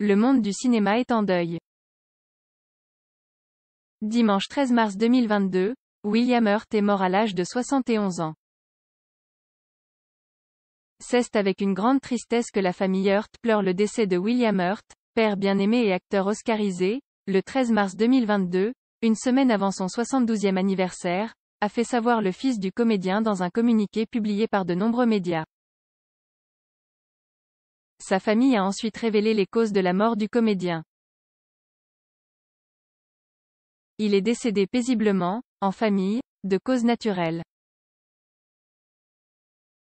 Le monde du cinéma est en deuil. Dimanche 13 mars 2022, William Hurt est mort à l'âge de 71 ans. C'est avec une grande tristesse que la famille Hurt pleure le décès de William Hurt, père bien-aimé et acteur oscarisé, le 13 mars 2022, une semaine avant son 72e anniversaire, a fait savoir le fils du comédien dans un communiqué publié par de nombreux médias. Sa famille a ensuite révélé les causes de la mort du comédien. Il est décédé paisiblement, en famille, de causes naturelles.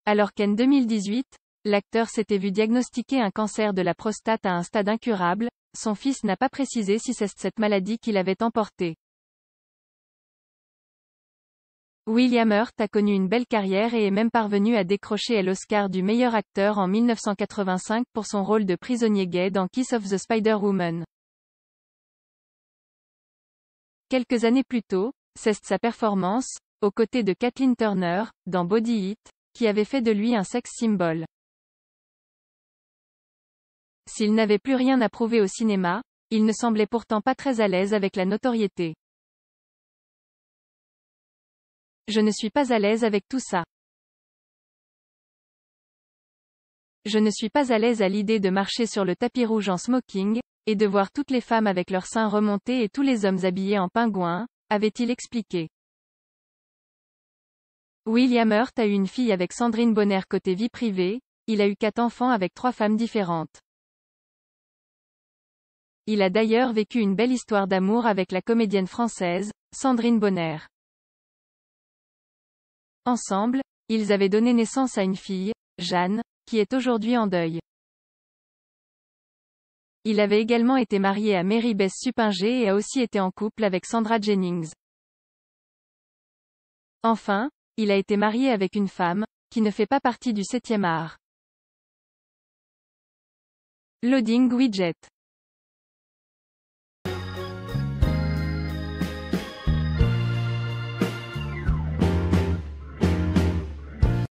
Alors qu'en 2018, l'acteur s'était vu diagnostiquer un cancer de la prostate à un stade incurable, son fils n'a pas précisé si c'est cette maladie qu'il avait emportée. William Hurt a connu une belle carrière et est même parvenu à décrocher l'Oscar du meilleur acteur en 1985 pour son rôle de prisonnier gay dans Kiss of the Spider-Woman. Quelques années plus tôt, ceste sa performance, aux côtés de Kathleen Turner, dans Body Heat, qui avait fait de lui un sex symbole. S'il n'avait plus rien à prouver au cinéma, il ne semblait pourtant pas très à l'aise avec la notoriété. Je ne suis pas à l'aise avec tout ça. Je ne suis pas à l'aise à l'idée de marcher sur le tapis rouge en smoking, et de voir toutes les femmes avec leurs seins remontés et tous les hommes habillés en pingouin, avait-il expliqué. William Hurt a eu une fille avec Sandrine Bonner côté vie privée, il a eu quatre enfants avec trois femmes différentes. Il a d'ailleurs vécu une belle histoire d'amour avec la comédienne française, Sandrine Bonner. Ensemble, ils avaient donné naissance à une fille, Jeanne, qui est aujourd'hui en deuil. Il avait également été marié à Mary Bess Supinger et a aussi été en couple avec Sandra Jennings. Enfin, il a été marié avec une femme, qui ne fait pas partie du septième art. Loading Widget